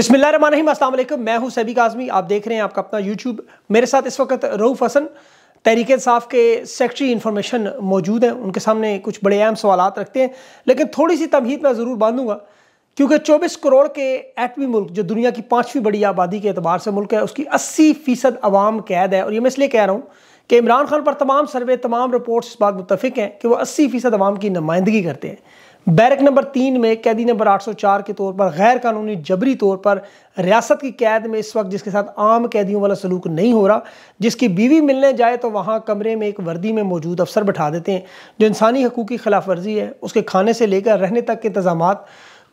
बसमिल मैं हूं सैबिक आजमी आप देख रहे हैं आपका अपना यूट्यूब मेरे साथ इस वक्त रऊफ़ हसन तहरीक साफ़ के सेक्रटरी इन्फॉर्मेशन मौजूद हैं उनके सामने कुछ बड़े अहम सवाल रखते हैं लेकिन थोड़ी सी तमहीद मैं ज़रूर बांधूंगा क्योंकि 24 करोड़ के एटवी मुल्क जो दुनिया की पाँचवीं बड़ी आबादी के अतबार से मुल्क है उसकी अस्सी फ़ीसद आवाम कैद है और ये मैं इसलिए कह रहा हूँ कि इमरान खान पर तमाम सर्वे तमाम रिपोर्ट्स इस बात मुतफ़ हैं कि वो अस्सी फ़ीसद आवाम की नुमाइंदगी करते हैं बैरक नंबर तीन में कैदी नंबर 804 के तौर पर गैर कानूनी जबरी तौर पर रियासत की कैद में इस वक्त जिसके साथ आम कैदियों वाला सलूक नहीं हो रहा जिसकी बीवी मिलने जाए तो वहाँ कमरे में एक वर्दी में मौजूद अफसर बैठा देते हैं जो इंसानी हकूक़ की खिलाफ वर्जी है उसके खाने से लेकर रहने तक के इंतजाम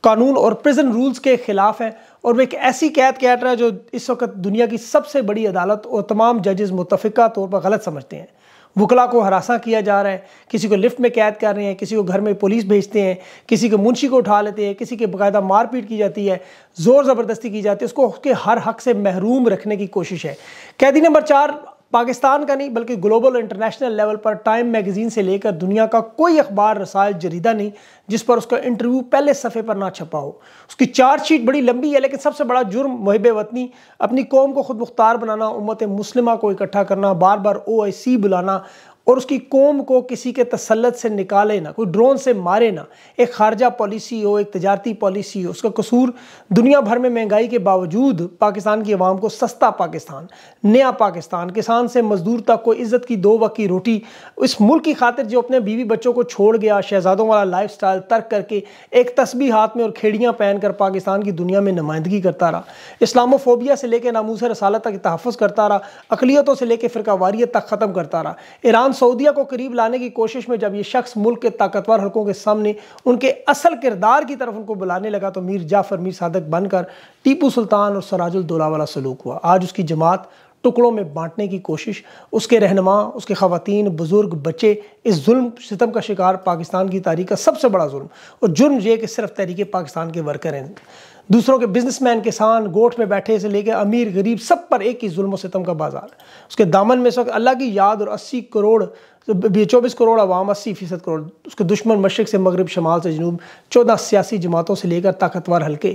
कानून और प्रिजन रूल्स के ख़िलाफ़ हैं और वह एक ऐसी कैद कैद रहा है जो इस वक्त दुनिया की सबसे बड़ी अदालत और तमाम जजेस मुतफ़ा तौर पर गलत समझते हैं वकला को हरासा किया जा रहा है किसी को लिफ्ट में कैद कर रहे हैं किसी को घर में पुलिस भेजते हैं किसी के मुंशी को उठा लेते हैं किसी के बाकायदा मारपीट की जाती है ज़ोर ज़बरदस्ती की जाती है उसको उसके हर हक से महरूम रखने की कोशिश है कैदी नंबर चार पाकिस्तान का नहीं बल्कि ग्लोबल इंटरनेशनल लेवल पर टाइम मैगज़ीन से लेकर दुनिया का कोई अखबार रसायल जरीदा नहीं जिस पर उसका इंटरव्यू पहले सफ़े पर ना छपा हो उसकी चार्जशीट बड़ी लंबी है लेकिन सबसे बड़ा जुर्म महब वतनी अपनी कौम को खुद मुख्तार बनाना उमत मुस्लिमा को इकट्ठा करना बार बार ओ आई सी बुलाना और उसकी कौम को किसी के तसलत से निकाले ना कोई ड्रोन से मारे ना एक खारजा पॉलिसी हो एक तजारती पॉलिसी हो उसका कसूर दुनिया भर में महंगाई के बावजूद पाकिस्तान की आवाम को सस्ता पाकिस्तान नया पाकिस्तान किसान से मज़दूर तक को इज़्ज़त की दो वक्त की रोटी इस मुल्क की खातिर जो अपने बीवी बच्चों को छोड़ गया शहजादों वाला लाइफ स्टाइल तर्क करके एक तस्बी हाथ में और खेड़ियाँ पहन कर पाकिस्तान की दुनिया में नुमाइंदगी करता रहा इस्लामोफोबिया से लेकर नामूस रसालत तक तहफ़ करता रहा अकलीतों से लेकर फ़िरकावारीत तक ख़त्म करता रहा ईरान सऊदिया को करीब लाने की कोशिश में जब ये शख्स मुल्क के ताकतवर हलकों के सामने उनके असल किरदार की तरफ उनको बुलाने लगा तो मीर जाफर मीर सादक बनकर टीपू सुल्तान और सराजुल दौला वाला सलूक हुआ आज उसकी जमात टुकड़ों में बांटने की कोशिश उसके रहनमा उसके ख़वान बुज़ुर्ग बच्चे इस जुल्म सितम का शिकार पाकिस्तान की तारीख का सबसे बड़ा जुल्म और जुर्म ये कि सिर्फ तहरीक पाकिस्तान के वर्कर हैं दूसरों के बिजनेसमैन किसान गोठ में बैठे से लेकर अमीर गरीब सब पर एक ही जुल्म सितम का बाजार उसके दामन में इस वक्त अल्लाह की याद और अस्सी करोड़ चौबीस करोड़ आवाम अस्सी फ़ीसद करोड़ उसके दुश्मन मशरक से मगरब शमाल से जनूब चौदह सियासी जमातों से लेकर ताकतवर हल्के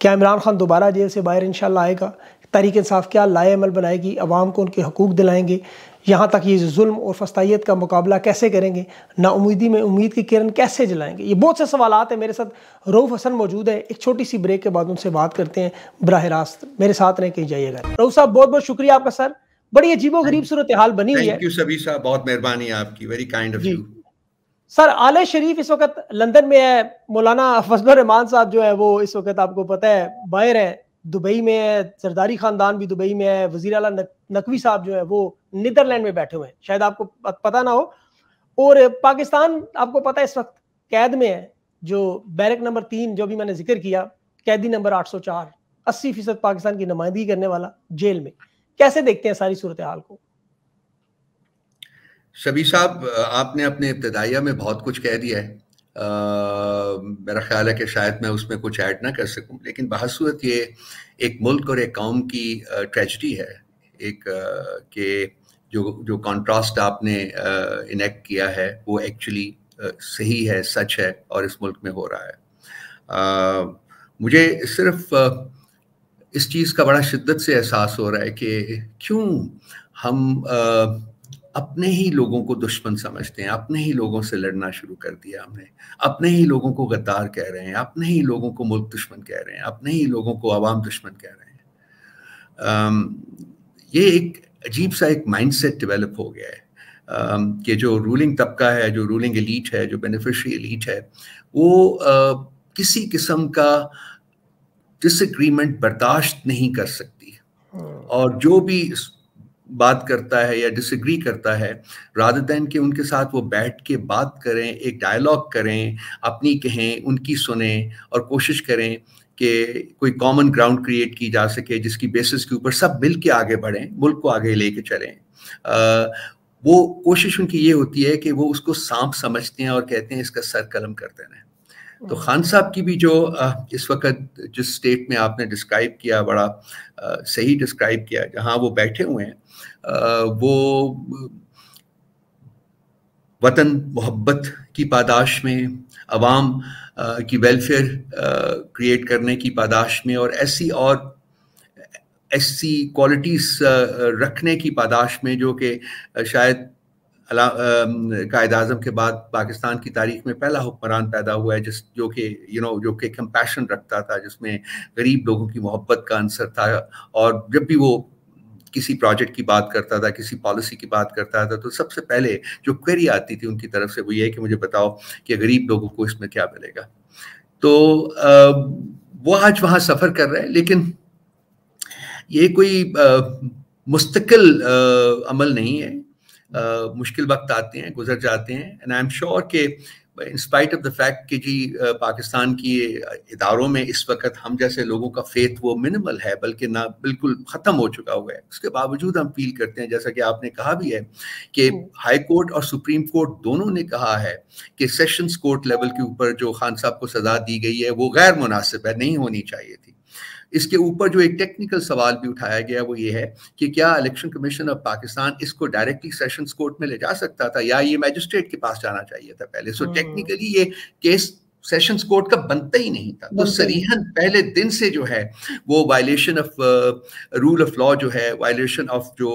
क्या इमरान खान दोबारा जेल से बाहर इन आएगा तहरीक इंसाफ क्या लाए अमल बनाएगी अवाम को उनके हकूक़ दिलाएंगे यहाँ तक ये जुल्म और फस्ताइत का मुकाबला कैसे करेंगे नाउमीदी में उम्मीद की किरण कैसे जलाएंगे ये बहुत से सवाल हैं मेरे साथ रऊफ़ हसन मौजूद है एक छोटी सी ब्रेक के बाद उनसे बात करते हैं बरह रास्त मेरे साथ रहें कहीं जाइएगा रऊफ साहब बहुत बहुत शुक्रिया आपका सर बड़ी अजीबो गरीब सूरत हाल बनी हुई है सभी साहब बहुत मेहरबानी आपकी very kind of you sir आले शरीफ इस वक्त लंदन में है मौलाना फजल रहमान साहब जो है वो इस वक्त आपको पता है बाहर है दुबई में है सरदारी खानदान भी दुबई में है वजीर अला नकवी साहब जो है वो नीदरलैंड में बैठे हुए हैं शायद आपको पता ना हो और पाकिस्तान आपको पता है इस वक्त कैद में है जो बैरक नंबर तीन जो भी मैंने जिक्र किया कैदी नंबर 804 80 फीसद पाकिस्तान की नुमाइंदगी करने वाला जेल में कैसे देखते हैं सारी सूरत हाल को शबी साहब आपने अपने इब्तदाइया में बहुत कुछ कह दिया है आ, मेरा ख्याल है कि शायद मैं उसमें कुछ ऐड ना कर सकूं लेकिन बहसूरत ये एक मुल्क और एक कौम की ट्रेजडी है एक के जो जो कंट्रास्ट आपने इनेक्ट किया है वो एक्चुअली सही है सच है और इस मुल्क में हो रहा है आ, मुझे सिर्फ इस चीज़ का बड़ा शिद्दत से एहसास हो रहा है कि क्यों हम आ, अपने ही लोगों को दुश्मन समझते हैं अपने ही लोगों से लड़ना शुरू कर दिया हमने अपने ही लोगों को गद्दार कह रहे हैं अपने ही लोगों को मुल्क दुश्मन कह रहे हैं अपने ही लोगों को आवाम दुश्मन कह रहे हैं ये एक अजीब सा एक माइंडसेट डेवलप हो गया है कि जो रूलिंग तबका है जो रूलिंग एलीट है जो बेनिफिशरी एलीट है वो किसी किस्म का डिसग्रीमेंट बर्दाश्त नहीं कर सकती हम्म। और जो भी बात करता है या डिसग्री करता है राधर दैन के उनके साथ वो बैठ के बात करें एक डायलॉग करें अपनी कहें उनकी सुने और कोशिश करें कि कोई कॉमन ग्राउंड क्रिएट की जा सके जिसकी बेसिस के ऊपर सब मिल के आगे बढ़ें मुल्क को आगे लेके चलें वो कोशिश उनकी ये होती है कि वो उसको सांप समझते हैं और कहते हैं इसका सर कलम कर देना तो हम्म। खान साहब की भी जो इस वक्त जिस स्टेट में आपने डिस्क्राइब किया बड़ा सही डिस्क्राइब किया जहाँ वो बैठे हुए हैं वो वतन मोहब्बत की पादाश में आवाम की वेलफेयर क्रिएट करने की पादाश में और ऐसी और ऐसी क्वालिटीज़ रखने की पादाश में जो कि शायद कायद अजम के बाद पाकिस्तान की तारीख में पहला हुक्मरान पैदा हुआ है जिस जो कि यू नो जो कि कंपैशन रखता था जिसमें गरीब लोगों की मोहब्बत का आंसर था और जब भी वो किसी प्रोजेक्ट की बात करता था किसी पॉलिसी की बात करता था तो सबसे पहले जो क्वेरी आती थी उनकी तरफ से वो ये है कि मुझे बताओ कि गरीब लोगों को इसमें क्या मिलेगा तो वो आज वहाँ सफ़र कर रहे हैं लेकिन ये कोई मुस्तकिल अमल नहीं है मुश्किल वक्त आते हैं गुजर जाते हैं एंड आई एम श्योर के इंस्पाइट ऑफ द फैक्ट कि जी पाकिस्तान की इदारों में इस वक्त हम जैसे लोगों का फेथ वो मिनिमल है बल्कि ना बिल्कुल ख़त्म हो चुका हुआ है उसके बावजूद हम फील करते हैं जैसा कि आपने कहा भी है कि हाई हम्म। कोर्ट और सुप्रीम कोर्ट दोनों ने कहा है कि सेशंस कोर्ट लेवल के ऊपर जो खान साहब को सज़ा दी गई है वो गैर मुनासिब है नहीं होनी चाहिए थी इसके ऊपर जो एक टेक्निकल सवाल भी उठाया गया वो ये है कि क्या इलेक्शन कमीशन ऑफ पाकिस्तान इसको डायरेक्टली सेशंस कोर्ट में ले जा सकता था या ये मैजिस्ट्रेट के पास जाना चाहिए था पहले सो so, टेक्निकली hmm. ये केस सेशंस कोर्ट का बनता ही नहीं था तो सरीहन पहले दिन से जो है वो violation of rule of law जो है वायलेशन ऑफ जो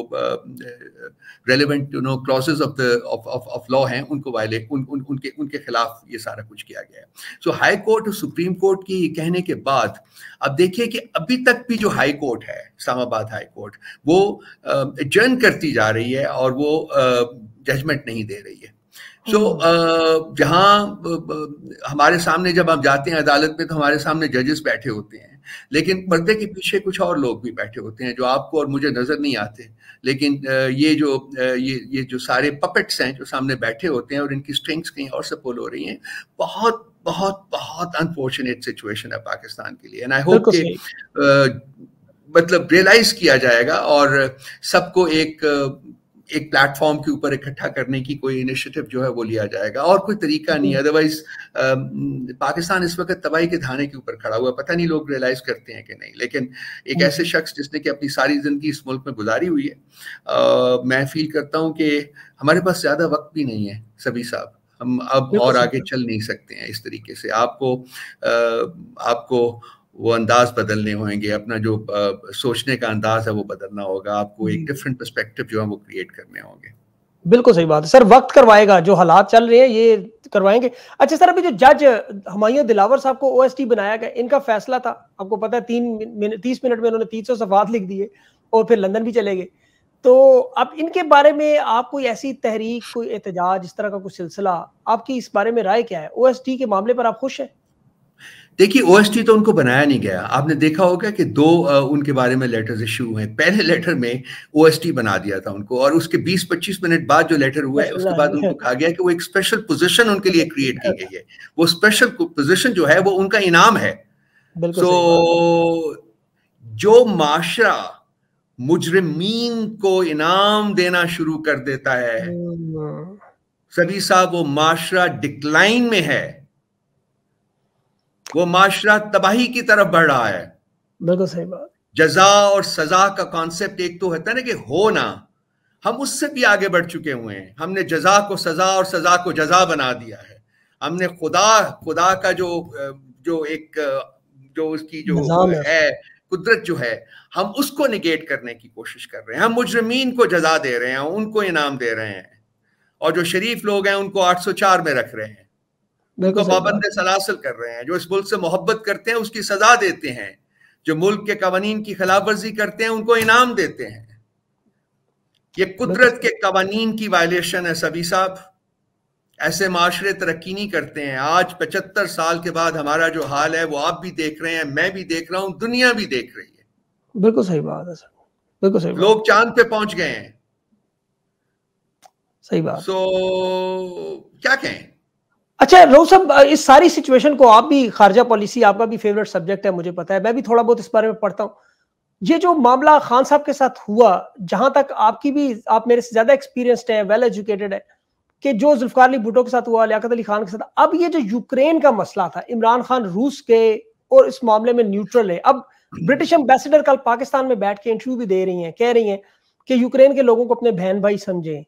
relevant you know clauses of the of of law हैं उनको वायलेट उन, उन, उनके उनके खिलाफ ये सारा कुछ किया गया है सो हाई कोर्ट और सुप्रीम कोर्ट की कहने के बाद अब देखिए कि अभी तक भी जो हाई कोर्ट है इस्लामाबाद हाई कोर्ट वो जर्न uh, करती जा रही है और वो जजमेंट uh, नहीं दे रही है सो so, जहाँ hmm. uh, uh, uh, हमारे सामने जब हम जाते हैं अदालत में तो हमारे सामने जजेस बैठे होते हैं लेकिन पर्दे के पीछे कुछ और लोग भी बैठे होते हैं जो आपको और मुझे नजर नहीं आते लेकिन ये जो ये ये जो सारे पपेट्स हैं जो सामने बैठे होते हैं और इनकी स्ट्रिंग्स कहीं और से पुल हो रही हैं बहुत बहुत बहुत अनफॉर्चुनेट सिचुएशन है पाकिस्तान के लिए एंड आई होप कि मतलब रियलाइज किया जाएगा और सबको एक एक प्लेटफॉर्म के ऊपर इकट्ठा करने की कोई इनिशिएटिव जो है वो लिया जाएगा और कोई तरीका नहीं हम्म। अदरवाइज पाकिस्तान इस वक्त तबाही के धाने के ऊपर खड़ा हुआ पता नहीं लोग रियलाइज करते हैं कि नहीं लेकिन एक हम्म। ऐसे शख्स जिसने कि अपनी सारी जिंदगी इस मुल्क में गुजारी हुई है आ, मैं फील करता हूँ कि हमारे पास ज्यादा वक्त भी नहीं है सभी साहब हम अब और आगे चल नहीं सकते हैं इस तरीके से आपको आ, आपको वो अंदाज बदलने होंगे अपना जो आ, सोचने का अंदाज है वो बदलना होगा आपको एक डिफरेंट परस्पेक्टिव जो है वो क्रिएट करने होंगे बिल्कुल सही बात है सर वक्त करवाएगा जो हालात चल रहे हैं ये करवाएंगे अच्छा सर अभी जो जज हमायूं दिलावर साहब को ओएसटी बनाया गया इनका फैसला था आपको पता है तीन मिन, तीस मिनट में इन्होंने तीन सौ सफात लिख दिए और फिर लंदन भी चले गए तो अब इनके बारे में आप कोई ऐसी तहरीक कोई एहतजाज इस तरह का कोई सिलसिला आपकी इस बारे में राय क्या है ओ के मामले पर आप खुश हैं देखिए ओएसटी तो उनको बनाया नहीं गया आपने देखा होगा कि दो उनके बारे में लेटर्स इशू हुए पहले लेटर में ओएसटी बना दिया था उनको और उसके 20-25 मिनट बाद जो लेटर हुआ है अच्छा। उसके बाद उनको कहा गया कि वो एक स्पेशल पोजीशन उनके लिए क्रिएट की गई है वो स्पेशल पोजीशन जो है वो उनका इनाम है तो जो माशरा मुजरमीन को इनाम देना शुरू कर देता है हम्म। सभी साहब वो माशरा डिक्लाइन में है वो माशरा तबाही की तरफ बढ़ रहा है बिल्कुल सही बात जजा और सजा का कॉन्सेप्ट एक तो होता है ना कि हो ना हम उससे भी आगे बढ़ चुके हुए हैं हमने जजा को सजा और सजा को जजा बना दिया है हमने खुदा खुदा का जो जो एक जो उसकी जो है कुदरत जो है हम उसको निगेट करने की कोशिश कर रहे हैं हम मुजरमीन को जजा दे रहे हैं उनको इनाम दे रहे हैं और जो शरीफ लोग हैं उनको 804 में रख रहे हैं उनको पाबंद सलासल कर रहे हैं जो इस मुल्क से मोहब्बत करते हैं उसकी सजा देते हैं जो मुल्क के कवानीन की खिलाफ वर्जी करते हैं उनको इनाम देते हैं ये कुदरत के कवानीन की वायलेशन है सभी साहब ऐसे माशरे तरक्की नहीं करते हैं आज पचहत्तर साल के बाद हमारा जो हाल है वो आप भी देख रहे हैं मैं भी देख रहा हूँ दुनिया भी देख रही है बिल्कुल सही बात है सर बिल्कुल सही लोग चांद पे पहुंच गए हैं सही बात सो so, क्या कहें अच्छा रोह साहब इस सारी सिचुएशन को आप भी खारजा पॉलिसी आपका भी फेवरेट सब्जेक्ट है मुझे पता है मैं भी थोड़ा बहुत इस बारे में पढ़ता हूँ ये जो मामला खान साहब के साथ हुआ जहां तक आपकी भी आप मेरे से ज्यादा एक्सपीरियंसड है वेल एजुकेटेड है कि जो जुल्फकार अली भुटो के साथ हुआ लियाकत अली खान के साथ अब ये जो यूक्रेन का मसला था इमरान खान रूस के और इस मामले में न्यूट्रल है अब ब्रिटिश एम्बेसडर कल पाकिस्तान में बैठ के इंटरव्यू भी दे रही हैं कह रही हैं कि यूक्रेन के लोगों को अपने बहन भाई समझें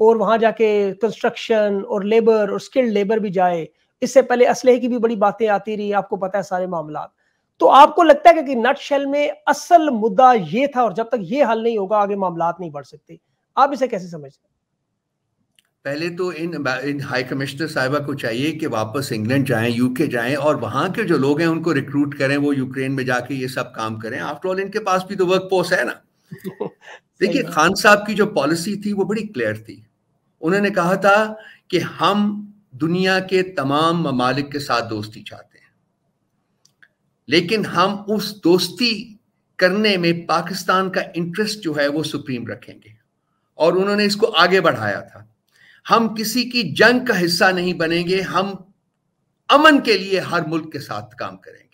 और वहाँ जाके कंस्ट्रक्शन और लेबर और स्किल्ड लेबर भी जाए इससे पहले असले की भी बड़ी बातें आती रही आपको पता है सारे मामला तो आपको लगता है कि नट शेल में असल मुद्दा ये था और जब तक ये हल नहीं होगा आगे मामला नहीं बढ़ सकते आप इसे कैसे समझते पहले तो इन इन हाई कमिश्नर साहिबा को चाहिए कि वापस इंग्लैंड जाएं यूके जाएं और वहां के जो लोग हैं उनको रिक्रूट करें वो यूक्रेन में जाके ये सब काम करें आफ्टर ऑल इनके पास भी तो वर्क फोर्स है ना देखिए खान साहब की जो पॉलिसी थी वो बड़ी क्लियर थी उन्होंने कहा था कि हम दुनिया के तमाम ममालिक के साथ दोस्ती चाहते हैं लेकिन हम उस दोस्ती करने में पाकिस्तान का इंटरेस्ट जो है वो सुप्रीम रखेंगे और उन्होंने इसको आगे बढ़ाया था हम किसी की जंग का हिस्सा नहीं बनेंगे हम अमन के लिए हर मुल्क के साथ काम करेंगे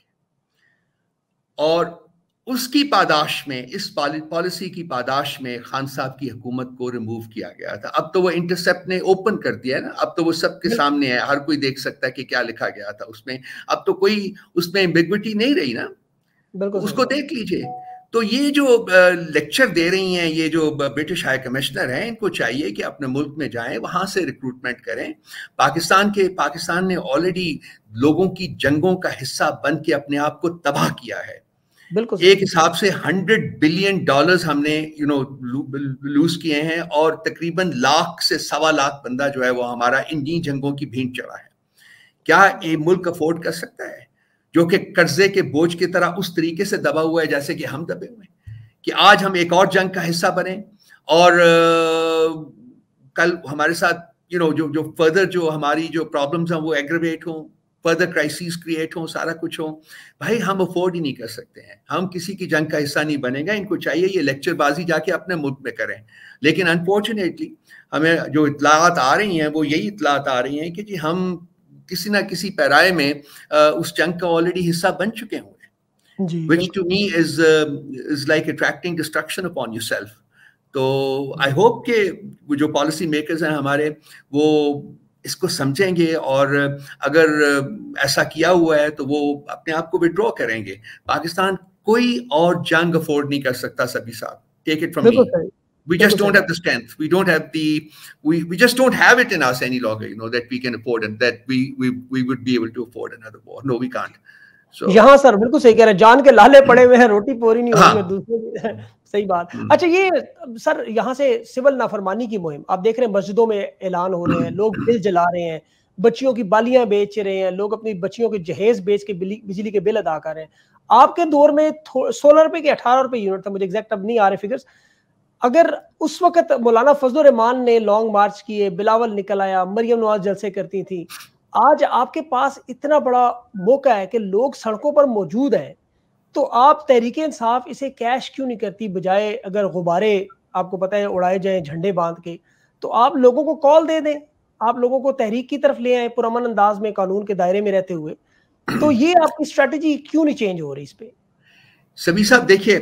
और उसकी पादाश में इस पॉलिसी की पादाश में खान साहब की हुकूमत को रिमूव किया गया था अब तो वो इंटरसेप्ट ने ओपन कर दिया है ना अब तो वो सबके सामने है हर कोई देख सकता है कि क्या लिखा गया था उसमें अब तो कोई उसमें एम्बिग्विटी नहीं रही ना बिल्कुल उसको देख लीजिए तो ये जो लेक्चर दे रही हैं ये जो ब्रिटिश हाई कमिश्नर हैं इनको चाहिए कि अपने मुल्क में जाएं वहां से रिक्रूटमेंट करें पाकिस्तान के पाकिस्तान ने ऑलरेडी लोगों की जंगों का हिस्सा बन के अपने आप को तबाह किया है बिल्कुल एक हिसाब से हंड्रेड बिलियन डॉलर्स हमने यू नो लूज किए हैं और तकरीबन लाख से सवा लाख बंदा जो है वो हमारा इन्हीं जंगों की भीड़ चढ़ा है क्या ये मुल्क अफोर्ड कर सकता है जो कि कर्जे के बोझ की तरह उस तरीके से दबा हुआ है जैसे कि हम दबे हुए हैं कि आज हम एक और जंग का हिस्सा बने और आ, कल हमारे साथ यू you नो know, जो जो फर्दर जो हमारी जो प्रॉब्लम्स हैं वो एग्रवेट हों फर्दर क्राइसिस क्रिएट हो सारा कुछ हो भाई हम अफोर्ड ही नहीं कर सकते हैं हम किसी की जंग का हिस्सा नहीं बनेगा इनको चाहिए ये लेक्चरबाजी जाके अपने मुल्क में करें लेकिन अनफॉर्चुनेटली हमें जो इतलात आ रही हैं वो यही इतलात आ रही हैं कि जी हम किसी ना किसी पैराए में उस जंग का ऑलरेडी हिस्सा बन चुके हुए which to me is uh, is like attracting destruction upon yourself तो आई होप के जो पॉलिसी मेकर्स हैं हमारे वो इसको समझेंगे और अगर ऐसा किया हुआ है तो वो अपने आप को विड्रॉ करेंगे पाकिस्तान कोई और जंग अफोर्ड नहीं कर सकता सभी साहब take it from we just don't have the strength we don't have the we, we just don't have it in us any longer you know that we can afford and that we we, we would be able to afford another war no we can't so, यहाँ sir बिल्कुल सही कह रहे jaan ke lale pade hue hain roti puri nahi नहीं हाँ, दूसरे सही बात हम्म। अच्छा ये सर यहाँ से सिविल नाफरमानी की मुहिम आप देख रहे हैं मस्जिदों में ऐलान हो रहे हैं हम्म। लोग बिल जला रहे हैं बच्चियों की बालियां बेच रहे हैं लोग अपनी बच्चियों के जहेज बेच के बिजली के बिल अदा कर रहे हैं आपके दौर में सोलह रुपए के अठारह रुपए यूनिट था मुझे एग्जैक्ट अब नहीं आ रहे फिगर्स अगर उस वक्त मौलाना फजल रहमान ने लॉन्ग मार्च किए बिलावल निकल आया मरियम नवाज जलसे करती थी आज आपके पास इतना बड़ा मौका है कि लोग सड़कों पर मौजूद हैं तो आप तहरीक इंसाफ इसे कैश क्यों नहीं करती बजाय अगर गुब्बारे आपको पता है उड़ाए जाएं झंडे बांध के तो आप लोगों को कॉल दे दें आप लोगों को तहरीक की तरफ ले आए पुरमन अंदाज में कानून के दायरे में रहते हुए तो ये आपकी स्ट्रेटजी क्यों नहीं चेंज हो रही इस पे सभी साहब देखिए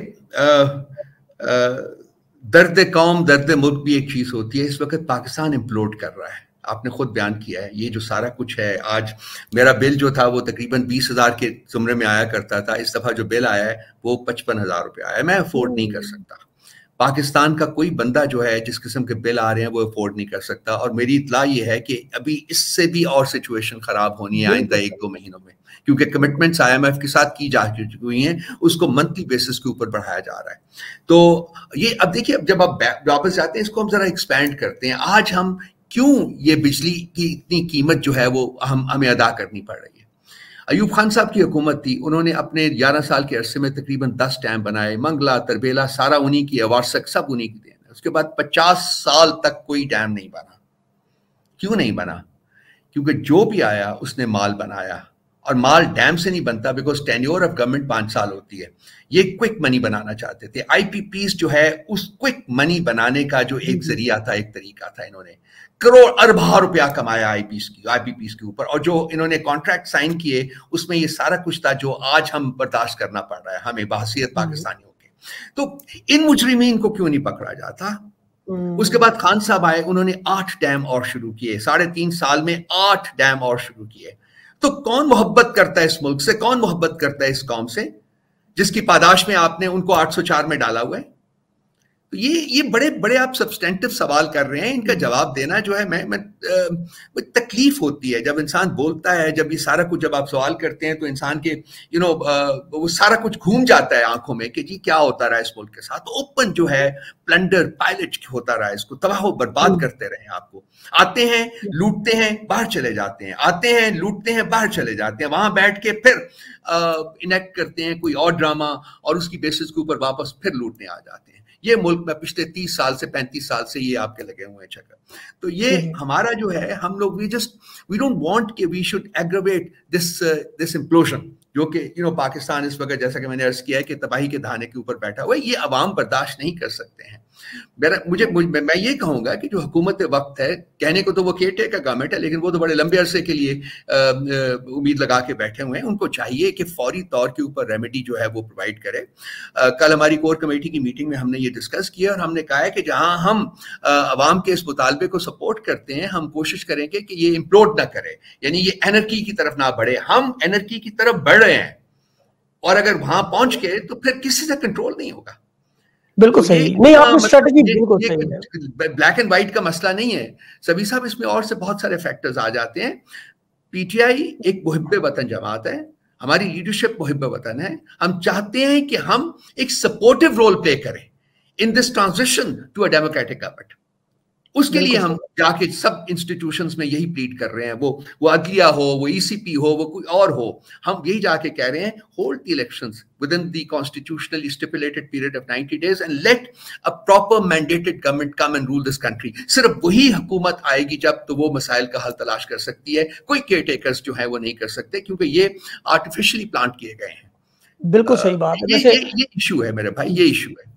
दर्द कौम दर्द मुल्क भी एक चीज होती है इस वक्त पाकिस्तान इम्प्लोड कर रहा है आपने खुद बयान किया है ये जो सारा कुछ है आज मेरा बिल जो था वो तकरीबन बीस हजार के जुमरे में आया करता था इस दफा जो बिल आया है वो पचपन हजार रुपया आया मैं अफोर्ड नहीं कर सकता पाकिस्तान का कोई बंदा जो है जिस किस्म के बिल आ रहे हैं वो अफोर्ड नहीं कर सकता और मेरी इतला ये है कि अभी इससे भी और सिचुएशन खराब होनी है आइंदा एक दो महीनों में क्योंकि कमिटमेंट्स आईएमएफ के साथ की जा चुकी हैं उसको मंथली बेसिस के ऊपर बढ़ाया जा रहा है तो ये अब देखिए अब जब आप वापस जाते हैं इसको हम जरा एक्सपैंड करते हैं आज हम क्यों ये बिजली की इतनी कीमत जो है वो हम हमें अदा करनी पड़ रही है अयूब खान साहब की हुकूमत थी उन्होंने अपने 11 साल के अरसे में तकरीबन 10 डैम बनाए मंगला तरबेला सारा उन्हीं की अवारसक सब उन्हीं की देन उसके बाद 50 साल तक कोई डैम नहीं बना क्यों नहीं बना क्योंकि जो भी आया उसने माल बनाया और माल डैम से नहीं बनता बिकॉज टेन्योर ऑफ गवर्नमेंट पांच साल होती है ये क्विक मनी बनाना चाहते थे आई जो है उस क्विक मनी बनाने का जो एक जरिया था एक तरीका था इन्होंने करोड़ अरबा रुपया कमाया आईपीस की आईपीपीस के ऊपर और जो इन्होंने कॉन्ट्रैक्ट साइन किए उसमें ये सारा कुछ था जो आज हम बर्दाश्त करना पड़ रहा है हमें बासियत हम्म। पाकिस्तानियों के तो इन मुजरिम इनको क्यों नहीं पकड़ा जाता हम्म। उसके बाद खान साहब आए उन्होंने आठ डैम और शुरू किए साढ़े तीन साल में आठ डैम और शुरू किए तो कौन मोहब्बत करता है इस मुल्क से कौन मोहब्बत करता है इस कौम से जिसकी पादाश में आपने उनको 804 में डाला हुआ है तो ये ये बड़े बड़े आप सब्सटेंटिव सवाल कर रहे हैं इनका जवाब देना जो है मैं मैं तकलीफ होती है जब इंसान बोलता है जब ये सारा कुछ जब आप सवाल करते हैं तो इंसान के यू नो वो सारा कुछ घूम जाता है आंखों में कि जी क्या होता रहा इस मुल्क के साथ ओपन जो है प्लंडर पायलट होता रहा है इसको तबाह बर्बाद हम्म। करते रहे आपको आते हैं हम्म। लूटते हैं बाहर चले जाते हैं आते हैं लूटते हैं बाहर चले जाते हैं वहां बैठ के फिर इनेक्ट करते हैं कोई और ड्रामा और उसकी बेसिस के ऊपर वापस फिर लूटने आ जाते हैं ये मुल्क में पिछले तीस साल से पैंतीस साल से ये आपके लगे हुए हैं चक्कर तो ये हम्म। हमारा जो है हम लोग we just we don't want कि we should aggravate this this implosion जो कि यू नो पाकिस्तान इस वक्त जैसा कि मैंने अर्ज किया है कि तबाही के धाने के ऊपर बैठा हुआ ये आवाम बर्दाश्त नहीं कर सकते हैं मेरा मुझे, मुझे मैं ये कहूंगा कि जो हुकूमत वक्त है कहने को तो वो केटे का गवर्नमेंट है लेकिन वो तो बड़े लंबे अरसे के लिए उम्मीद लगा के बैठे हुए हैं उनको चाहिए कि फौरी तौर के ऊपर रेमेडी जो है वो प्रोवाइड करे कल हमारी कोर कमेटी की मीटिंग में हमने ये डिस्कस किया और हमने कहा है कि जहां हम आवाम के इस मुतालबे को सपोर्ट करते हैं हम कोशिश करेंगे कि ये इम्प्लोड ना करें यानी ये एनर्की की तरफ ना बढ़े हम एनर्की की तरफ बढ़ रहे हैं और अगर वहां पहुंच गए तो फिर किसी से कंट्रोल नहीं होगा बिल्कुल सही नहीं आपकी स्ट्रेटेजी मतलब बिल्कुल सही है ब्लैक एंड व्हाइट का मसला नहीं है सभी साहब इसमें और से बहुत सारे फैक्टर्स आ जाते हैं पीटीआई एक मुहिब वतन जमात है हमारी लीडरशिप मुहिब वतन है हम चाहते हैं कि हम एक सपोर्टिव रोल प्ले करें in this transition to a democratic government उसके लिए हम जाके सब इंस्टीट्यूशन में यही प्लीट कर रहे हैं वो वो अदलिया हो वो ईसीपी e हो वो कोई और हो हम यही जाके कह रहे हैं hold election within the stipulated period of ninety days and let a proper mandated government come and rule this country सिर्फ वही हुकूमत आएगी जब तो वो मसाइल का हल तलाश कर सकती है कोई केयर टेकर्स जो है वो नहीं कर सकते क्योंकि ये आर्टिफिशियली प्लांट किए गए हैं बिल्कुल सही बात है ये इशू है मेरे भाई ये इशू है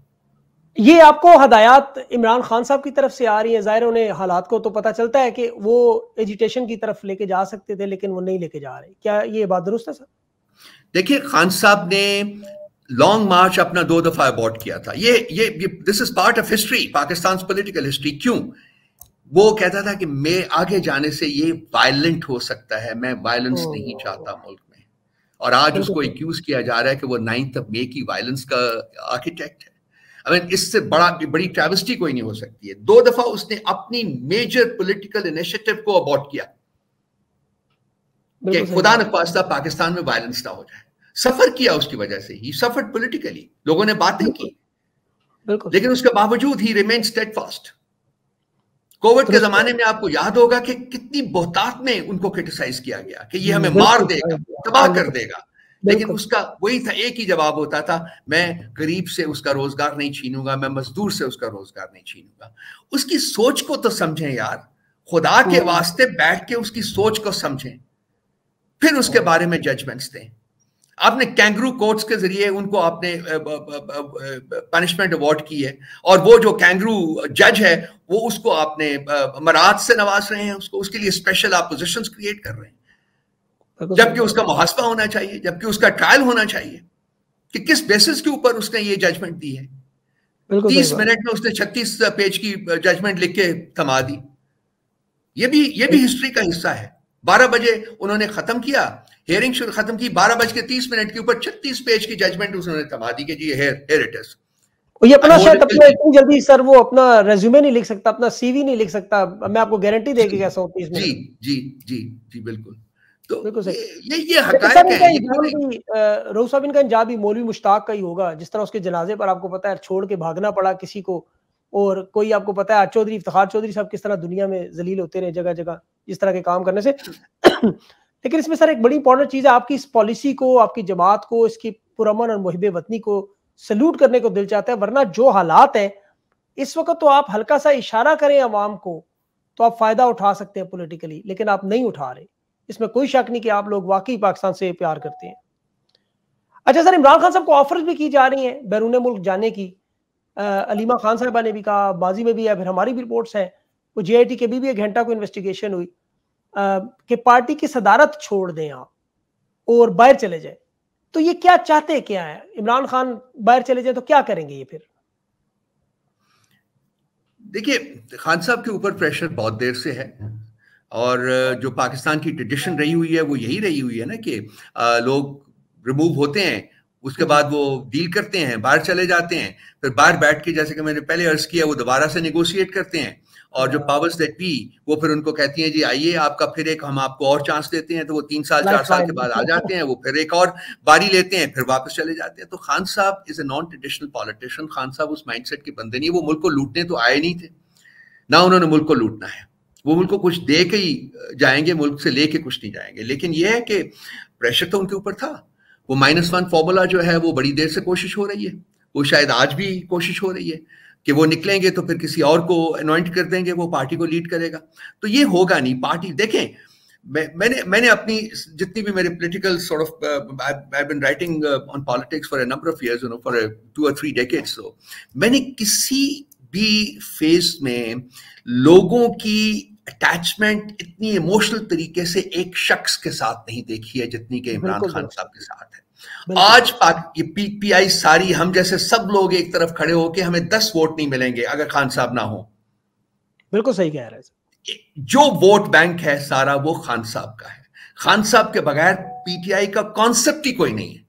ये आपको हदायत इमरान खान साहब की तरफ से आ रही है ज़ाहिर उन्हें हालात को तो पता चलता है कि वो एजुटेशन की तरफ लेके जा सकते थे लेकिन वो नहीं लेके जा रहे क्या ये बात दुरुस्त है सर देखिए खान साहब ने लॉन्ग मार्च अपना दो दफा अबॉर्ड किया था ये ये this is part of history Pakistan political history क्यों वो कहता था कि मैं आगे जाने से ये वायलेंट हो सकता है मैं वायलेंस नहीं चाहता मुल्क में और आज उसको एक्यूज किया जा रहा है कि वो नाइन्थ मे की वायलेंस का आर्किटेक्ट है अगर इससे बड़ा बड़ी ट्रेविस्टी कोई नहीं हो सकती है दो दफा उसने अपनी मेजर पोलिटिकल इनिशियटिव को अबॉट किया कि खुदा न पाकिस्तान में वायलेंस ना हो जाए सफर किया उसकी वजह से ही सफर पोलिटिकली लोगों ने बातें की लेकिन उसके बावजूद ही रिमेन स्टेट फास्ट कोविड के जमाने में आपको याद होगा कि कितनी बहुतात में उनको क्रिटिसाइज किया गया कि ये हमें मार देगा तबाह कर देगा लेकिन उसका वही था एक ही जवाब होता था मैं गरीब से उसका रोजगार नहीं छीनूंगा मैं मजदूर से उसका रोजगार नहीं छीनूंगा उसकी सोच को तो समझें यार खुदा के हाँ। वास्ते बैठ के उसकी सोच को समझें फिर उसके हाँ। बारे में जजमेंट्स दें आपने कैंगरू कोर्ट्स के जरिए उनको आपने पनिशमेंट अवॉर्ड की है और वो जो कैंगरू जज है वो उसको आपने मराज से नवाज रहे हैं उसको उसके लिए स्पेशल आप पोजिशन क्रिएट कर रहे हैं जबकि उसका मुहासबा होना चाहिए जबकि उसका ट्रायल होना चाहिए कि किस बेसिस के ऊपर उसने ये जजमेंट दी है तीस मिनट में उसने छत्तीस पेज की जजमेंट लिख के थमा दी ये भी ये भी हिस्ट्री का हिस्सा है बारह बजे उन्होंने खत्म किया हेयरिंग शुरू खत्म की बारह बज के तीस मिनट के ऊपर छत्तीस पेज की जजमेंट उन्होंने थमा दी कि जी हेयर हेयर ये अपना शायद अपना इतनी जल्दी सर वो अपना रेज्यूमे नहीं लिख सकता अपना सीवी नहीं लिख सकता मैं आपको गारंटी देगी कैसा होती है जी जी जी जी बिल्कुल तो ये ये हकायक है साहब इनका इंजाम भी मौलवी मुश्ताक का ही होगा जिस तरह उसके जनाजे पर आपको पता है छोड़ के भागना पड़ा किसी को और कोई आपको पता है चौधरी इफ्तार चौधरी साहब किस तरह दुनिया में जलील होते रहे जगह जगह इस तरह के काम करने से लेकिन इसमें सर एक बड़ी इंपॉर्टेंट चीज़ है आपकी इस पॉलिसी को आपकी जमात को इसकी पुरमन और मुहिब वतनी को सल्यूट करने को दिल चाहता है वरना जो हालात है इस वक्त तो आप हल्का सा इशारा करें आवाम को तो आप फ़ायदा उठा सकते हैं पोलिटिकली लेकिन आप नहीं उठा रहे इसमें कोई शक नहीं कि आप लोग वाकई पाकिस्तान से प्यार करते हैं अच्छा सर इमरान खान साहब को ऑफर्स भी की जा रही हैं बैरून मुल्क जाने की आ, अलीमा खान साहबा ने भी कहा बाजी में भी है फिर हमारी भी रिपोर्ट्स हैं वो जे आई टी के भी, भी एक घंटा को इन्वेस्टिगेशन हुई कि पार्टी की सदारत छोड़ दें आप और बाहर चले जाए तो ये क्या चाहते क्या है इमरान खान बाहर चले जाए तो क्या करेंगे ये फिर देखिए खान साहब के ऊपर प्रेशर बहुत देर से है और जो पाकिस्तान की ट्रेडिशन रही हुई है वो यही रही हुई है ना कि लोग रिमूव होते हैं उसके बाद वो डील करते हैं बाहर चले जाते हैं फिर बाहर बैठ के जैसे कि मैंने पहले अर्ज किया वो दोबारा से निगोशिएट करते हैं और जो पावर्स दैट बी वो फिर उनको कहती हैं जी आइए आपका फिर एक हम आपको और चांस देते हैं तो वो तीन साल चार साल के बाद आ जाते हैं वो फिर एक और बारी लेते हैं फिर वापस चले जाते हैं तो खान साहब is a non traditional politician Khan साहब उस माइंड के बंदे नहीं वो मुल्क को लूटने तो आए नहीं थे ना उन्होंने मुल्क को लूटना है वो मुल्क को कुछ दे के ही जाएंगे मुल्क से लेके कुछ नहीं जाएंगे लेकिन ये है कि प्रेशर तो उनके ऊपर था वो माइनस वन फॉर्मूला जो है वो बड़ी देर से कोशिश हो रही है वो शायद आज भी कोशिश हो रही है कि वो निकलेंगे तो फिर किसी और को अनॉइंट कर देंगे वो पार्टी को लीड करेगा तो ये होगा नहीं पार्टी देखें मैं, मैंने मैंने अपनी जितनी भी मेरे political sort of I been writing on politics for a number of years you know for two और थ्री डेकेड्स सो मैंने किसी भी फेज में लोगों की अटैचमेंट इतनी इमोशनल तरीके से एक शख्स के साथ नहीं देखी है जितनी के इमरान खान साहब के साथ है आज ये आई सारी हम जैसे सब लोग एक तरफ खड़े होके हमें दस वोट नहीं मिलेंगे अगर खान साहब ना हो बिल्कुल सही कह रहे जो वोट बैंक है सारा वो खान साहब का है खान साहब के बगैर पीटीआई का कॉन्सेप्ट ही कोई नहीं है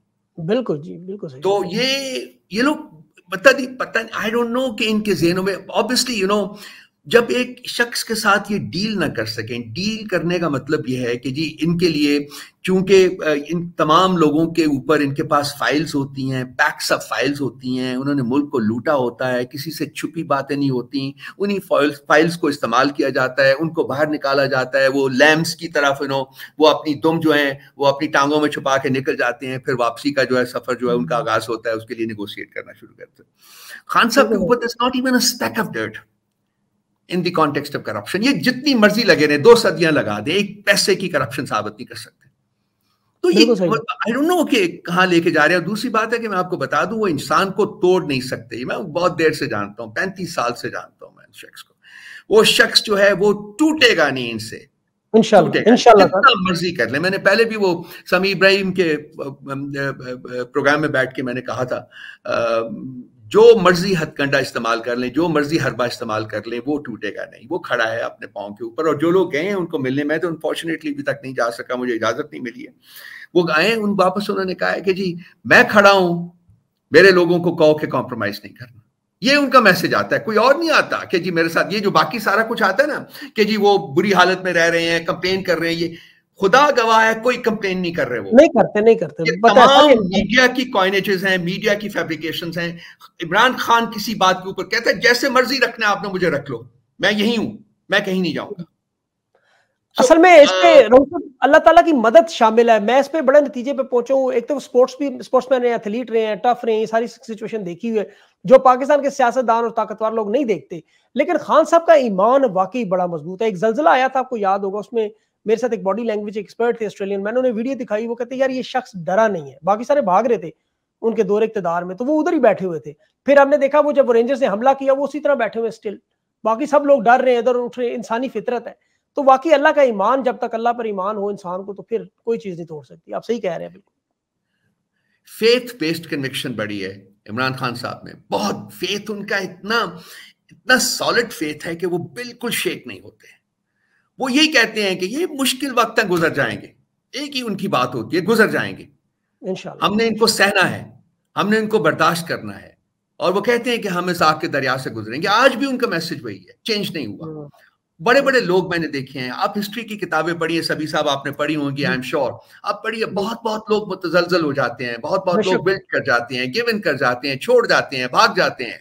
बिल्कुल जी बिल्कुल सही तो ये ये लोग पता नहीं पता आई डोंट नो कि इनके जेनों में ऑब्वियसली यू नो जब एक शख्स के साथ ये डील ना कर सकें डील करने का मतलब यह है कि जी इनके लिए चूंकि इन तमाम लोगों के ऊपर इनके पास फाइल्स होती हैं पैक्स ऑफ फाइल्स होती हैं उन्होंने मुल्क को लूटा होता है किसी से छुपी बातें नहीं होती उन्हीं फाइल्स फाइल्स को इस्तेमाल किया जाता है उनको बाहर निकाला जाता है वो लैम्प्स की तरफ इन्हों वो अपनी दुम जो है वो अपनी टांगों में छुपा के निकल जाते हैं फिर वापसी का जो है सफर जो है उनका आगाज होता है उसके लिए निगोशिएट करना शुरू करते हैं खान साहब के ऊपर not even a stack of dirt in the context of corruption ये जितनी मर्जी लगे रहे दो सदियां लगा दे एक पैसे की करप्शन साबित नहीं कर सकते तो ये आई डोंट नो कि कहाँ लेके जा रहे हैं दूसरी बात है कि मैं आपको बता दूं वो इंसान को तोड़ नहीं सकते मैं बहुत देर से जानता हूं पैंतीस साल से जानता हूं मैं शख्स को वो शख्स जो है वो टूटेगा नहीं इनसे मर्जी कर ले मैंने पहले भी वो समी इब्राहिम के प्रोग्राम में बैठ के मैंने कहा था जो मर्जी हथकंडा इस्तेमाल कर लें जो मर्जी हरबा इस्तेमाल कर लें वो टूटेगा नहीं वो खड़ा है अपने पाँव के ऊपर और जो लोग गए हैं उनको मिलने में तो अनफॉर्चुनेटली अभी तक नहीं जा सका मुझे इजाजत नहीं मिली है वो गए उन वापस उन्होंने कहा है कि जी मैं खड़ा हूं मेरे लोगों को कहो के कॉम्प्रोमाइज नहीं करना ये उनका मैसेज आता है कोई और नहीं आता कि जी मेरे साथ ये जो बाकी सारा कुछ आता है ना कि जी वो बुरी हालत में रह रहे हैं कंप्लेन कर रहे हैं ये खुदा गवाह है कोई कंप्लेन नहीं कर रहे वो नहीं करते नहीं करते तमाम मीडिया की कॉइनेजेस हैं मीडिया की फैब्रिकेशन हैं इमरान खान किसी बात के ऊपर कहते हैं जैसे मर्जी रखना आपने मुझे रख लो मैं यही हूं मैं कहीं नहीं जाऊंगा असल में इस पे अल्लाह ताला की मदद शामिल है मैं इस पे बड़े नतीजे पे पहुंचा हूँ एक तो स्पोर्ट्स भी स्पोर्ट्समैन रहे एथलीट रहे हैं टफ रहे हैं ये सारी सिचुएशन देखी हुई है जो पाकिस्तान के सियासतदान और ताकतवर लोग नहीं देखते लेकिन खान साहब का ईमान वाकई बड़ा मजबूत है एक जलजिला आया था आपको याद होगा उसमें मेरे साथ एक बॉडी लैंग्वेज एक्सपर्ट थे ऑस्ट्रेलियन मैंने उन्हें वीडियो दिखाई वो कहते यार ये शख्स डरा नहीं है बाकी सारे भाग रहे थे उनके दो इकतेदार में तो वो उधर ही बैठे हुए थे फिर हमने देखा वो जब रेंजर्स ने हमला किया वो उसी तरह बैठे हुए स्टिल बाकी सब लोग डर रहे हैं इधर उठ रहे इंसानी फितरत है तो बाकी अल्लाह का ईमान जब तक अल्लाह पर ईमान हो इंसान को तो फिर कोई चीज़ नहीं तोड़ सकती आप सही कह रहे हैं बिल्कुल फेथ बेस्ड कन्विक्शन बड़ी है इमरान खान साहब में बहुत फेथ उनका इतना इतना सॉलिड फेथ है कि वो बिल्कुल शेक नहीं होते वो यही कहते हैं कि ये मुश्किल वक्त तक गुजर जाएंगे एक ही उनकी बात होती है गुजर जाएंगे हमने इनको सहना है हमने इनको बर्दाश्त करना है और वो कहते हैं कि हम इस आग के दरिया से गुजरेंगे आज भी उनका मैसेज वही है चेंज नहीं हुआ हाँ। बड़े बड़े लोग मैंने देखे हैं आप हिस्ट्री की किताबें पढ़िए सभी साहब आपने पढ़ी होंगी आई एम श्योर आप पढ़िए बहुत बहुत लोग मुतजलजल हो जाते हैं बहुत बहुत लोग बिल्ड कर जाते हैं गिव इन कर जाते हैं छोड़ जाते हैं भाग जाते हैं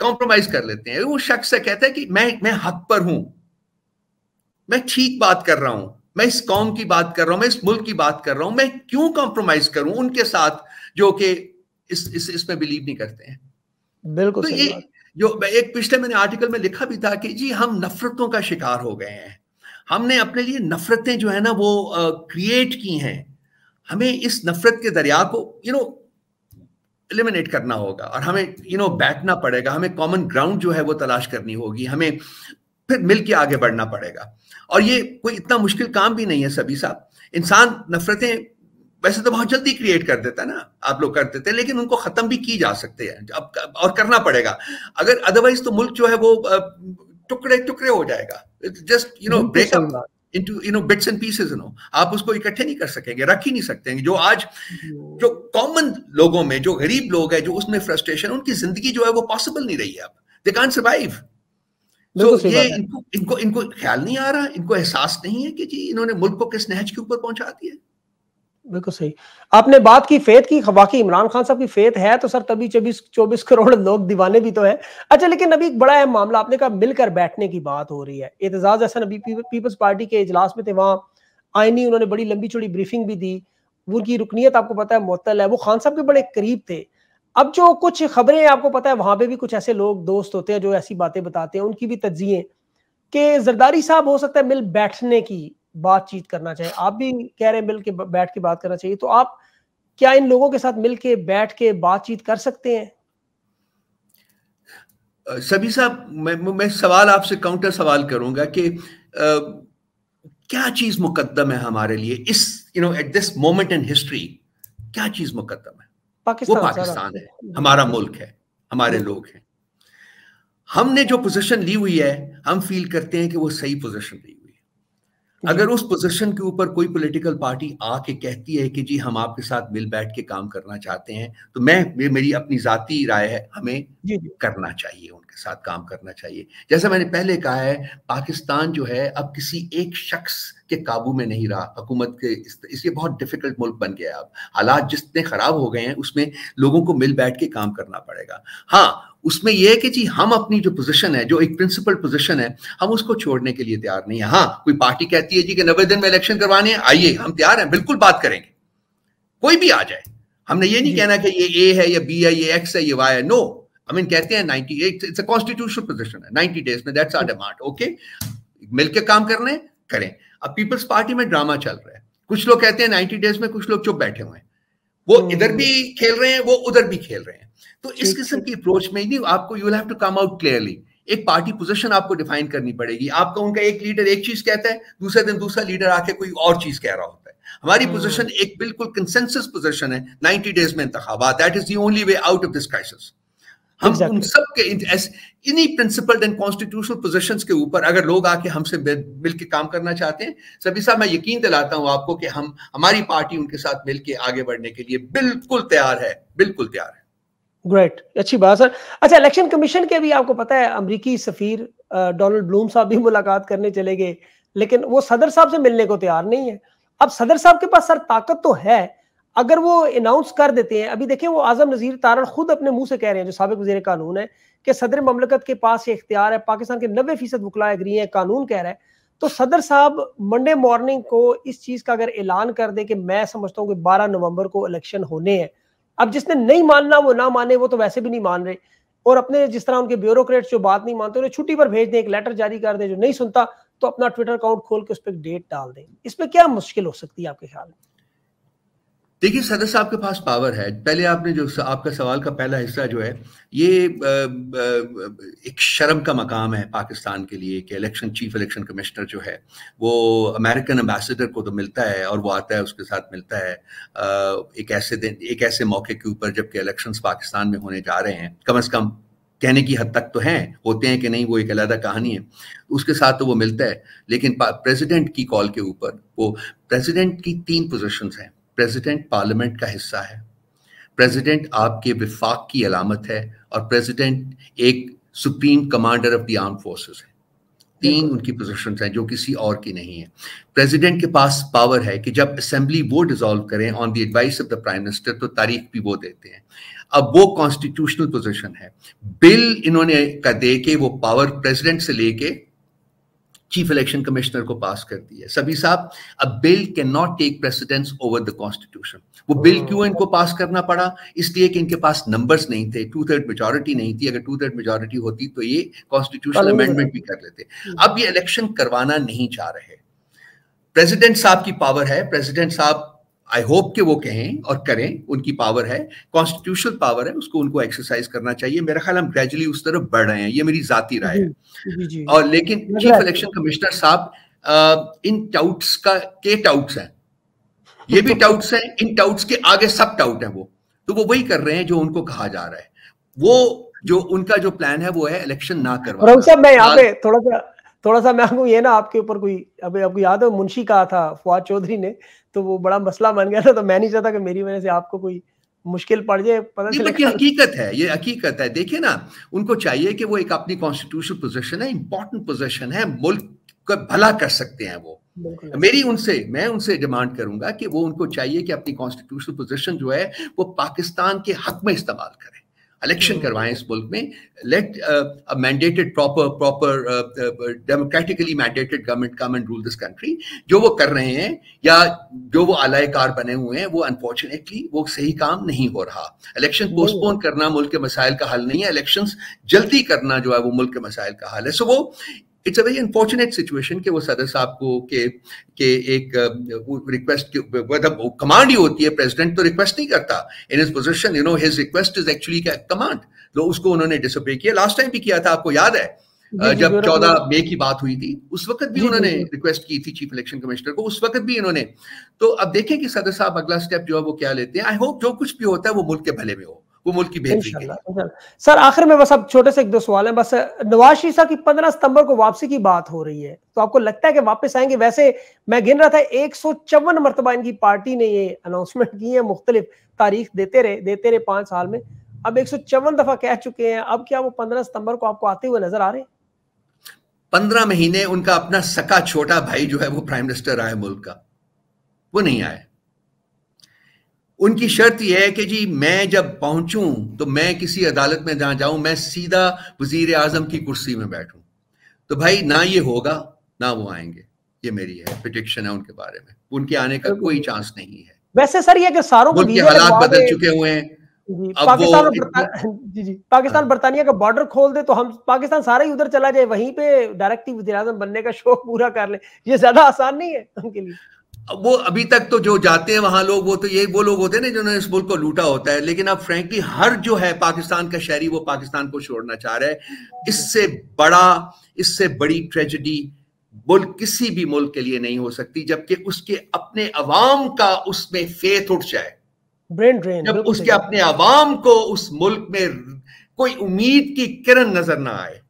कॉम्प्रोमाइज कर लेते हैं वो शख्स से कहता है कि मैं मैं हक पर हूं मैं ठीक बात कर रहा हूं मैं इस कौम की बात कर रहा हूं मैं इस मुल्क की बात कर रहा हूं मैं क्यों कॉम्प्रोमाइज करूं उनके साथ जो कि इस इस इसमें बिलीव नहीं करते हैं बिल्कुल तो ये जो एक पिछले मैंने आर्टिकल में लिखा भी था कि जी हम नफरतों का शिकार हो गए हैं हमने अपने लिए नफरतें जो है ना वो क्रिएट की हैं हमें इस नफरत के दरिया को यू नो एलिमिनेट करना होगा और हमें यू नो बैठना पड़ेगा हमें कॉमन ग्राउंड जो है वो तलाश करनी होगी हमें फिर मिलकर आगे बढ़ना पड़ेगा और ये कोई इतना मुश्किल काम भी नहीं है सभी साहब इंसान नफरतें वैसे तो बहुत जल्दी क्रिएट कर देता है ना आप लोग कर देते हैं लेकिन उनको खत्म भी की जा सकते हैं अब और करना पड़ेगा अगर अदरवाइज तो मुल्क जो है वो टुकड़े टुकड़े हो जाएगा just you know break into you know bits and pieces no आप उसको इकट्ठे नहीं कर सकेंगे रख ही नहीं सकते जो आज जो कॉमन लोगों में जो गरीब लोग हैं जो उसमें फ्रस्ट्रेशन उनकी जिंदगी जो है वो पॉसिबल नहीं रही है अब दे कांट सर्वाइव तो ये इनको इनको इनको ख्याल नहीं आ रहा इनको एहसास नहीं है कि जी इन्होंने मुल्क को किस नहज के ऊपर पहुंचा दिया बिल्कुल सही आपने बात की फेत की वाकई इमरान खान साहब की फेत है तो सर तभी चौबीस चौबीस करोड़ लोग दीवाने भी तो है अच्छा लेकिन अभी एक बड़ा अहम मामला आपने कहा मिलकर बैठने की बात हो रही है एतजाज ऐसा अभी पीपल्स पार्टी के इजलास में थे वहां आईनी उन्होंने बड़ी लंबी चौड़ी ब्रीफिंग भी दी उनकी रुकनीत आपको पता है मुत्तल है वो खान साहब के बड़े करीब थे अब जो कुछ खबरें आपको पता है वहां पे भी कुछ ऐसे लोग दोस्त होते हैं जो ऐसी बातें बताते हैं उनकी भी तजिए कि जरदारी साहब हो सकता है मिल बैठने की बातचीत करना चाहिए आप भी कह रहे हैं मिल के बैठ के बात करना चाहिए तो आप क्या इन लोगों के साथ मिल के बैठ के बातचीत कर सकते हैं सभी साहब मैं मैं सवाल आपसे काउंटर सवाल करूंगा कि आ, क्या चीज मुकदम है हमारे लिए इस you know at this moment in history क्या चीज मुकदम है पाकिस्तान वो पाकिस्तान है हमारा मुल्क है हमारे लोग हैं हमने जो पोजीशन ली हुई है हम फील करते हैं कि वो सही पोजीशन ली हुई है अगर उस पोजीशन के ऊपर कोई पॉलिटिकल पार्टी आके कहती है कि जी हम आपके साथ मिल बैठ के काम करना चाहते हैं तो मैं मेरी अपनी जाती राय है हमें करना चाहिए के साथ काम करना चाहिए जैसा मैंने पहले कहा है पाकिस्तान जो है अब किसी एक शख्स के काबू में नहीं रहा हुकूमत के इसलिए बहुत डिफिकल्ट मुल्क बन गया अब हालात जितने ख़राब हो गए हैं उसमें लोगों को मिल बैठ के काम करना पड़ेगा हाँ उसमें यह है कि जी हम अपनी जो पोजीशन है जो एक प्रिंसिपल पोजीशन है हम उसको छोड़ने के लिए तैयार नहीं है हाँ कोई पार्टी कहती है जी कि नब्बे दिन में इलेक्शन करवाने हैं आइए हम तैयार हैं बिल्कुल बात करेंगे कोई भी आ जाए हमने ये नहीं कहना कि ये ए है या बी है ये एक्स है ये वाई है नो आई मीन कहते हैं नाइनटी इट्स कॉन्स्टिट्यूशनल पोजिशन है नाइनटी डेज में दैट्स आर डिमांड ओके मिलकर काम कर करने करें अब पीपल्स पार्टी में ड्रामा चल रहा है कुछ लोग कहते हैं नाइनटी डेज में कुछ लोग चुप बैठे हुए हैं वो hmm. इधर भी खेल रहे हैं वो उधर भी खेल रहे हैं तो इस किस्म की अप्रोच में नहीं आपको you have to come out clearly एक पार्टी पोजीशन आपको डिफाइन करनी पड़ेगी आपका उनका एक लीडर एक चीज कहता है दूसरे दिन दूसरा लीडर आके कोई और चीज कह रहा होता है हमारी पोजीशन hmm. एक बिल्कुल कंसेंसस पोजीशन है 90 डेज में इंतखाबात that is the only way out of this crisis हम exactly. उन सब के इन्हीं प्रिंसिपल एंड कॉन्स्टिट्यूशनल पोजिशन के ऊपर अगर लोग आके हमसे मिलकर काम करना चाहते हैं सभी साहब मैं यकीन दिलाता हूं आपको कि हम हमारी पार्टी उनके साथ मिलकर आगे बढ़ने के लिए बिल्कुल तैयार है बिल्कुल तैयार है ग्रेट अच्छी बात सर अच्छा इलेक्शन कमीशन के भी आपको पता है अमरीकी सफीर डोनाल्ड ब्लूम साहब भी मुलाकात करने चले गए लेकिन वो सदर साहब से मिलने को तैयार नहीं है अब सदर साहब के पास सर ताकत तो है अगर वो अनाउंस कर देते हैं अभी देखें वो आजम नज़ीर तारण खुद अपने मुंह से कह रहे हैं जो सबक वजीर कानून है कि सदर ममलकत के पास ये इख्तियार है पाकिस्तान के नबे फीसद वकला एग्री है कानून कह रहा है तो सदर साहब मंडे मॉर्निंग को इस चीज़ का अगर ऐलान कर दे कि मैं समझता हूँ कि बारह नवंबर को इलेक्शन होने हैं अब जिसने नहीं मानना वो ना माने वो तो वैसे भी नहीं मान रहे और अपने जिस तरह उनके ब्यूरोक्रेट जो बात नहीं मानते उन्हें छुट्टी पर भेज दें एक लेटर जारी कर दें जो नहीं सुनता तो अपना ट्विटर अकाउंट खोल के उस पर डेट डाल दें इसमें क्या मुश्किल हो सकती है आपके ख्याल में देखिए सदर साहब के पास पावर है पहले आपने जो आपका सवाल का पहला हिस्सा जो है ये एक शर्म का मकाम है पाकिस्तान के लिए कि इलेक्शन चीफ इलेक्शन कमिश्नर जो है वो अमेरिकन एम्बेसडर को तो मिलता है और वो आता है उसके साथ मिलता है एक ऐसे दिन एक ऐसे मौके के ऊपर जबकि इलेक्शंस पाकिस्तान में होने जा रहे हैं कम अज़ कम कहने की हद तक तो हैं होते हैं कि नहीं वो एक अलहदा कहानी है उसके साथ तो वो मिलता है लेकिन प्रेसिडेंट की कॉल के ऊपर वो प्रेसिडेंट की तीन पोजीशंस हैं प्रेसिडेंट पार्लियामेंट का हिस्सा है प्रेसिडेंट आपके विफाक की अलामत है और प्रेसिडेंट एक supreme commander of the arm forces है तीन उनकी पोजीशन हैं जो किसी और की नहीं है प्रेसिडेंट के पास पावर है कि जब असेंबली वो डिसॉल्व करें on the advice of the prime minister तो तारीख भी वो देते हैं अब वो कॉन्स्टिट्यूशनल पोजीशन है बिल इन्होंने का दे के वो पावर प्रेसिडेंट से लेके चीफ इलेक्शन कमिश्नर को पास कर दी है सभी साहब अब bill can not take precedence over the constitution वो बिल क्यों इनको पास करना पड़ा इसलिए कि इनके पास नंबर्स नहीं थे टू थर्ड मेजोरिटी नहीं थी अगर टू थर्ड मेजोरिटी होती तो ये कॉन्स्टिट्यूशन अमेंडमेंट भी कर लेते अब ये इलेक्शन करवाना नहीं चाह रहे प्रेसिडेंट साहब की पावर है प्रेसिडेंट साहब आई होप कि वो कहें और करें उनकी पावर है कॉन्स्टिट्यूशनल पावर है उसको उनको एक्सरसाइज करना चाहिए मेरा ख्याल हम ग्रेजुअली उस तरफ बढ़ रहे हैं ये मेरी जाति राय है और लेकिन चीफ इलेक्शन कमिश्नर साहब इन टाउट्स का के टाउट्स हैं ये भी टाउट्स हैं इन टाउट्स के आगे सब टाउट हैं वो तो वो वही कर रहे हैं जो उनको कहा जा रहा है वो जो उनका जो प्लान है वो है इलेक्शन ना करवा साहब मैं यहाँ पे थोड़ा सा थोड़ा सा मैं आपको ये ना आपके ऊपर कोई अभी आपको याद है मुंशी कहा था फवाद चौधरी ने तो वो बड़ा मसला बन गया था तो मैं नहीं चाहता कि मेरी वजह से आपको कोई मुश्किल पड़ जाए पता नहीं ये हकीकत है ये हकीकत है देखिए ना उनको चाहिए कि वो एक अपनी कॉन्स्टिट्यूशनल पोजिशन है इंपॉर्टेंट पोजिशन है मुल्क का भला कर सकते हैं वो मेरी उनसे मैं उनसे डिमांड करूंगा कि वो उनको चाहिए कि अपनी कॉन्स्टिट्यूशनल पोजिशन जो है वो पाकिस्तान के हक में इस्तेमाल करें इलेक्शन hmm. करवाएं इस मुल्क में let mandated proper proper democratically mandated government come and rule this country जो वो कर रहे हैं या जो वो आलायकार बने हुए हैं वो अनफॉर्चुनेटली वो सही काम नहीं हो रहा इलेक्शन पोस्टपोन hmm. करना मुल्क के मसाइल का हल नहीं है इलेक्शन जल्दी करना जो है वो मुल्क के मसाइल का हल है सो so, वो it's a very unfortunate situation कि वो सदर साहब को के के एक रिक्वेस्ट मतलब कमांड ही होती है प्रेसिडेंट तो रिक्वेस्ट नहीं करता in his position you know his request is actually command तो उसको उन्होंने डिसोबे किया लास्ट टाइम भी किया था आपको याद है जब चौदह मई की बात हुई थी उस वक्त भी उन्होंने रिक्वेस्ट की थी चीफ इलेक्शन कमिश्नर को उस वक्त भी इन्होंने तो अब देखें कि सदर साहब अगला स्टेप जो है वो क्या लेते हैं आई होप जो कुछ भी होता है वो मुल्क के भले में हो वो मुल्क की बेहतरी के लिए सर आखिर में बस अब छोटे से एक दो सवाल है बस नवाज शीशा की पंद्रह सितंबर को वापसी की बात हो रही है तो आपको लगता है कि वापस आएंगे वैसे मैं गिन रहा था एक सौ चौवन मरतबा इनकी पार्टी ने ये अनाउंसमेंट की है मुख्तलिफ तारीख देते रहे देते रहे पांच साल में अब एक सौ चौवन दफा कह चुके हैं अब क्या वो पंद्रह सितंबर को आपको आते हुए नजर आ रहे हैं पंद्रह महीने उनका अपना सका छोटा भाई जो है वो प्राइम मिनिस्टर आए मुल्क का वो नहीं आए उनकी शर्त यह है कि जी मैं जब पहुंचूं तो मैं किसी अदालत में जहां जाऊं मैं सीधा वजीर आजम की कुर्सी में बैठूं तो भाई ना ये होगा ना वो आएंगे ये मेरी है प्रिटिक्शन है उनके बारे में उनके आने का कोई चांस नहीं है वैसे सर ये कि सारों को हालात बदल चुके हुए हैं पाकिस्तान और जी जी पाकिस्तान हाँ। बर्तानिया का बॉर्डर खोल दे तो हम पाकिस्तान सारा ही उधर चला जाए वहीं पे डायरेक्टिव वजी बनने का शौक पूरा कर ले ये ज्यादा आसान नहीं है उनके लिए वो अभी तक तो जो जाते हैं वहां लोग वो तो ये वो लोग होते हैं ना जिन्होंने इस मुल्क को लूटा होता है लेकिन अब फ्रेंकली हर जो है पाकिस्तान का शहरी वो पाकिस्तान को छोड़ना चाह रहा है इससे बड़ा इससे बड़ी ट्रेजिडी मुल्क किसी भी मुल्क के लिए नहीं हो सकती जबकि उसके अपने अवाम का उसमें फेथ उठ जाए ब्रेन ड्रेन जब उसके अपने अवाम को उस मुल्क में कोई उम्मीद की किरण नजर ना आए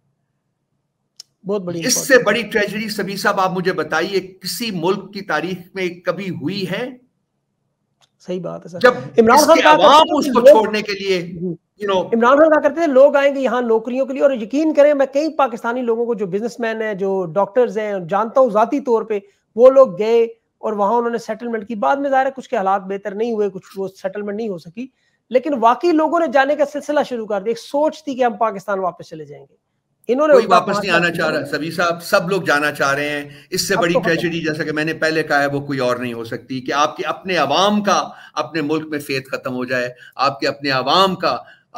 बहुत बड़ी इससे बड़ी ट्रेजडी सभी साहब आप मुझे बताइए किसी मुल्क की तारीख में कभी हुई है सही बात है सर जब इमरान खान का उसको छोड़ने के लिए इमरान खान क्या करते थे लोग आएंगे यहाँ नौकरियों के लिए और यकीन करें मैं कई पाकिस्तानी लोगों को जो बिजनेसमैन है जो डॉक्टर्स हैं जानता हूँ जाती तौर पे वो लोग गए और वहां उन्होंने सेटलमेंट की बाद में ज़ाहिर है कुछ के हालात बेहतर नहीं हुए कुछ वो सेटलमेंट नहीं हो सकी लेकिन वाकई लोगों ने जाने का सिलसिला शुरू कर दिया एक सोच थी कि हम पाकिस्तान वापस चले जाएंगे इन्होंने कोई वापस नहीं आना चाह रहा सभी साहब सब लोग जाना चाह रहे हैं इससे बड़ी तो ट्रेजेडी जैसा कि मैंने पहले कहा है वो कोई और नहीं हो सकती कि आपके अपने आवाम का अपने मुल्क में फेत खत्म हो जाए आपके अपने आवाम का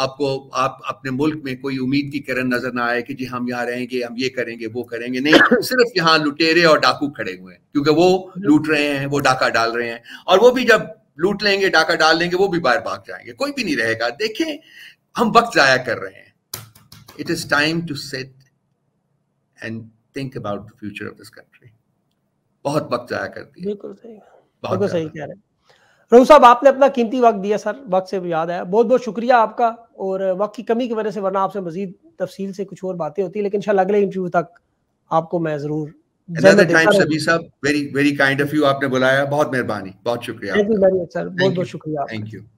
आपको आप अपने मुल्क में कोई उम्मीद की किरण नजर ना आए कि जी हम यहाँ रहेंगे हम ये करेंगे वो करेंगे नहीं सिर्फ यहाँ लुटेरे और डाकू खड़े हुए हैं क्योंकि वो लूट रहे हैं वो डाका डाल रहे हैं और वो भी जब लूट लेंगे डाका डाल लेंगे वो भी बाहर भाग जाएंगे कोई भी नहीं रहेगा देखें हम वक्त जाया कर रहे हैं It is time to sit and think about the future of this country. बहुत वक्त जाया करती है बिल्कुल सही बिल्कुल सही कह रहे रघु साहब आपने अपना कीमती वक्त दिया सर वक्त से याद आया बहुत बहुत शुक्रिया आपका और वक्त की कमी की वजह से वरना आपसे मजीद तफसील से कुछ और बातें होती है लेकिन शायद अगले इंटरव्यू तक आपको मैं जरूर Another time, सभी साहब Very, very kind of you. आपने बुलाया बहुत मेहरबानी बहुत शुक्रिया Thank you very much, sir. बहुत बहुत शुक्रिया Thank you.